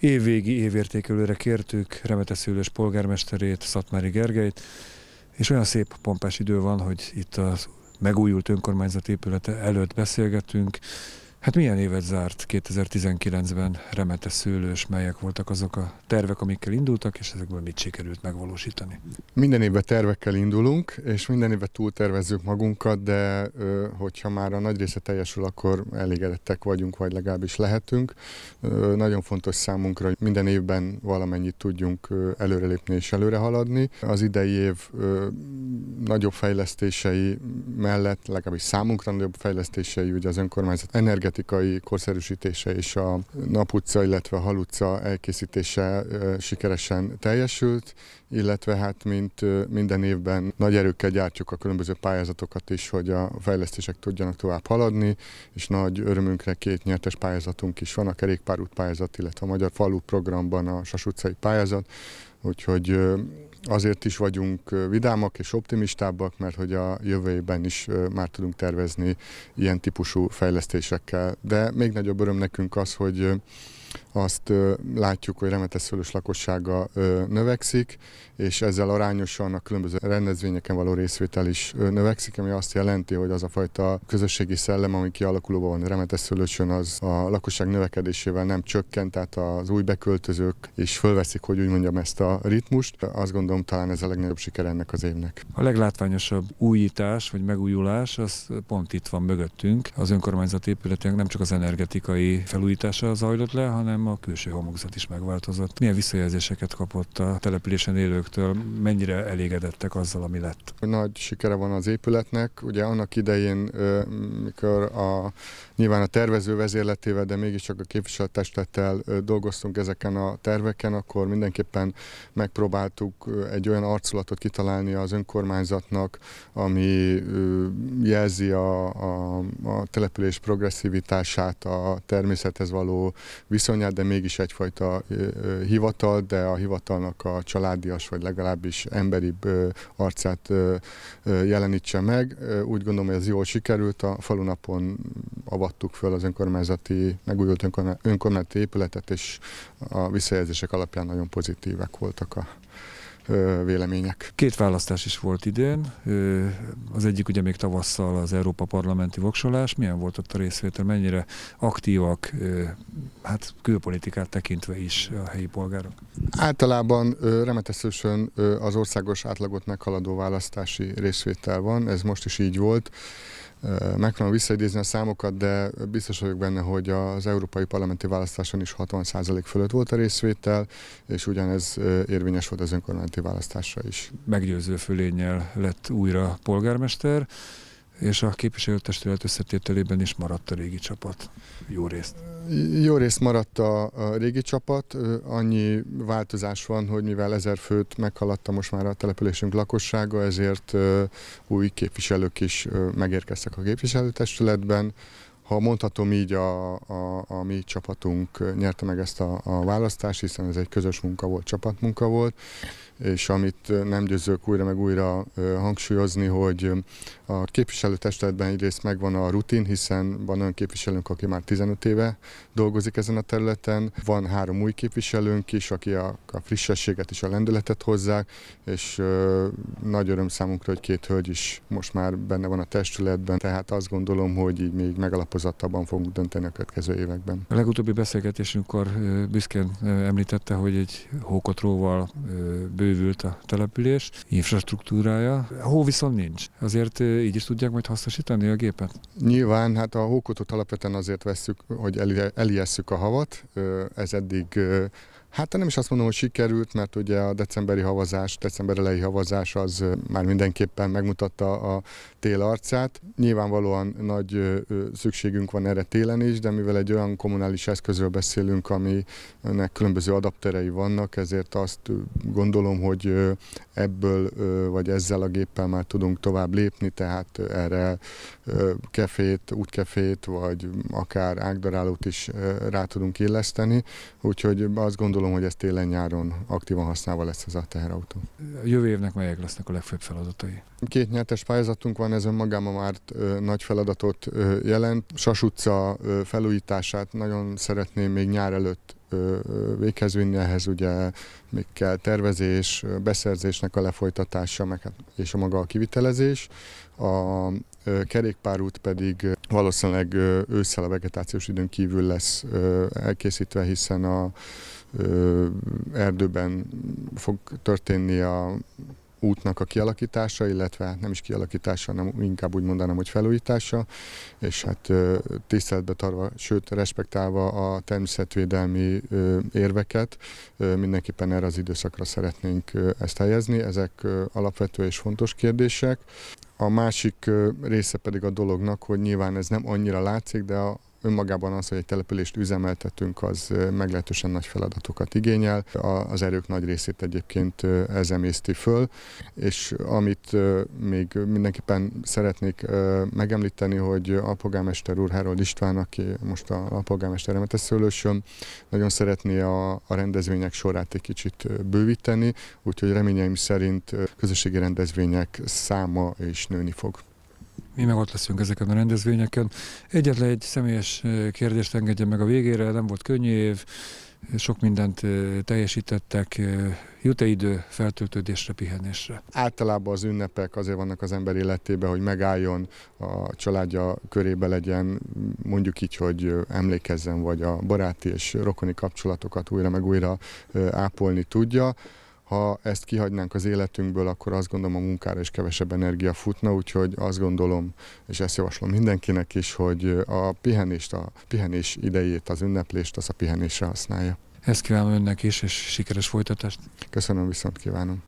évvégi évértékelőre kértük szülős polgármesterét, Szatmári Gergelyt, és olyan szép pompás idő van, hogy itt a megújult önkormányzat épülete előtt beszélgetünk, Hát milyen évet zárt 2019-ben Remete szőlős, melyek voltak azok a tervek, amikkel indultak, és ezekből mit sikerült megvalósítani? Minden évben tervekkel indulunk, és minden évben túltervezzük magunkat, de hogyha már a nagy része teljesül, akkor elégedettek vagyunk, vagy legalábbis lehetünk. Nagyon fontos számunkra, hogy minden évben valamennyit tudjunk előrelépni és előre haladni. Az idei év nagyobb fejlesztései mellett, legalábbis számunkra nagyobb fejlesztései, ugye az önkormányzat energetikai politikai korszerűsítése és a Naputca, illetve a Halutca elkészítése sikeresen teljesült, illetve hát mint minden évben nagy erőkkel gyártjuk a különböző pályázatokat is, hogy a fejlesztések tudjanak tovább haladni, és nagy örömünkre két nyertes pályázatunk is van, a kerékpárút pályázat, illetve a Magyar Falu programban a Sas utcai pályázat, úgyhogy Azért is vagyunk vidámak és optimistábbak, mert hogy a jövőben is már tudunk tervezni ilyen típusú fejlesztésekkel. De még nagyobb öröm nekünk az, hogy azt látjuk, hogy remeteszülős lakossága növekszik, és ezzel arányosan a különböző rendezvényeken való részvétel is növekszik, ami azt jelenti, hogy az a fajta közösségi szellem, ami kialakulóban van remeteszülősön, az a lakosság növekedésével nem csökkent, tehát az új beköltözők is fölveszik, hogy úgy mondjam ezt a ritmust. Azt gondolom talán ez a legnagyobb siker ennek az évnek. A leglátványosabb újítás vagy megújulás az pont itt van mögöttünk. Az önkormányzat épületének nem csak az energetikai felújítása zajlott le, hanem hanem a külső homokzat is megváltozott. Milyen visszajelzéseket kapott a településen élőktől, mennyire elégedettek azzal, ami lett? Nagy sikere van az épületnek. Ugye annak idején, mikor a, nyilván a tervező vezérletével, de mégiscsak a képviselőtestettel dolgoztunk ezeken a terveken, akkor mindenképpen megpróbáltuk egy olyan arculatot kitalálni az önkormányzatnak, ami jelzi a, a, a település progresszivitását, a természethez való viszony viszonyát, de mégis egyfajta hivatal, de a hivatalnak a családias, vagy legalábbis emberibb arcát jelenítse meg. Úgy gondolom, hogy ez jól sikerült. A falunapon avattuk föl az önkormányzati, megújult önkormányzati épületet, és a visszajelzések alapján nagyon pozitívek voltak a vélemények. Két választás is volt idén. Az egyik ugye még tavasszal az Európa Parlamenti voksolás. Milyen volt ott a részvétel? Mennyire aktívak, hát külpolitikát tekintve is a helyi polgárok? Általában remeteszősön az országos átlagot meghaladó választási részvétel van. Ez most is így volt. Megpróbálom visszaidézni a számokat, de biztos vagyok benne, hogy az európai parlamenti választáson is 60% fölött volt a részvétel, és ugyanez érvényes volt az önkormányzati választásra is. Meggyőző fölénnyel lett újra polgármester és a képviselőtestület összetételében is maradt a régi csapat. Jó részt. Jó részt maradt a, a régi csapat, annyi változás van, hogy mivel ezer főt meghaladta most már a településünk lakossága, ezért új képviselők is megérkeztek a képviselőtestületben, ha mondhatom így, a, a, a mi csapatunk nyerte meg ezt a, a választást, hiszen ez egy közös munka volt, csapatmunka volt, és amit nem győzök újra meg újra hangsúlyozni, hogy a képviselőtestületben egyrészt megvan a rutin, hiszen van olyan képviselőnk, aki már 15 éve dolgozik ezen a területen, van három új képviselőnk is, aki a, a frissességet és a lendületet hozzák, és ö, nagy öröm számunkra, hogy két hölgy is most már benne van a testületben, tehát azt gondolom, hogy így még megalapozott fokozatában fogunk dönteni a következő években. A legutóbbi beszélgetésünkkor büszkén említette, hogy egy hókotróval bővült a település, infrastruktúrája. Hó viszont nincs. Azért így is tudják majd hasznosítani a gépet? Nyilván, hát a hókotot alapvetően azért vesszük, hogy elijesszük a havat. Ez eddig Hát nem is azt mondom, hogy sikerült, mert ugye a decemberi havazás, december elejé havazás az már mindenképpen megmutatta a tél arcát. Nyilvánvalóan nagy szükségünk van erre télen is, de mivel egy olyan kommunális eszközről beszélünk, aminek különböző adapterei vannak, ezért azt gondolom, hogy ebből vagy ezzel a géppel már tudunk tovább lépni, tehát erre kefét, útkefét, vagy akár ágdarálót is rá tudunk illeszteni, úgyhogy azt gondolom, gondolom, hogy ez télen-nyáron aktívan használva lesz ez a teherautó. A jövő évnek melyek lesznek a legfőbb feladatai? Két nyertes pályázatunk van, ez önmagában már nagy feladatot jelent. Sas utca felújítását nagyon szeretném még nyár előtt véghez vinni, ehhez ugye még kell tervezés, beszerzésnek a lefolytatása, meg hát, és a maga a kivitelezés. A kerékpárút pedig valószínűleg ősszel a vegetációs időn kívül lesz elkészítve, hiszen a erdőben fog történni a útnak a kialakítása, illetve hát nem is kialakítása, hanem inkább úgy mondanám, hogy felújítása, és hát tiszteletbe tarva, sőt respektálva a természetvédelmi érveket, mindenképpen erre az időszakra szeretnénk ezt helyezni. Ezek alapvető és fontos kérdések. A másik része pedig a dolognak, hogy nyilván ez nem annyira látszik, de a, Önmagában az, hogy egy települést üzemeltetünk, az meglehetősen nagy feladatokat igényel. Az erők nagy részét egyébként ez emészti föl, és amit még mindenképpen szeretnék megemlíteni, hogy polgármester úr Herold István, aki most a alpolgármester Remetes Szőlősön, nagyon szeretné a, a rendezvények sorát egy kicsit bővíteni, úgyhogy reményeim szerint közösségi rendezvények száma is nőni fog mi meg ott leszünk ezeken a rendezvényeken. Egyetlen egy személyes kérdést engedjen meg a végére, nem volt könnyű év, sok mindent teljesítettek, jut-e idő feltöltődésre, pihenésre? Általában az ünnepek azért vannak az ember életében, hogy megálljon, a családja körébe legyen, mondjuk így, hogy emlékezzen, vagy a baráti és rokoni kapcsolatokat újra meg újra ápolni tudja. Ha ezt kihagynánk az életünkből, akkor azt gondolom a munkára is kevesebb energia futna, úgyhogy azt gondolom, és ezt javaslom mindenkinek is, hogy a pihenést, a pihenés idejét, az ünneplést, az a pihenésre használja. Ezt kívánom önnek is, és sikeres folytatást. Köszönöm, viszont kívánom.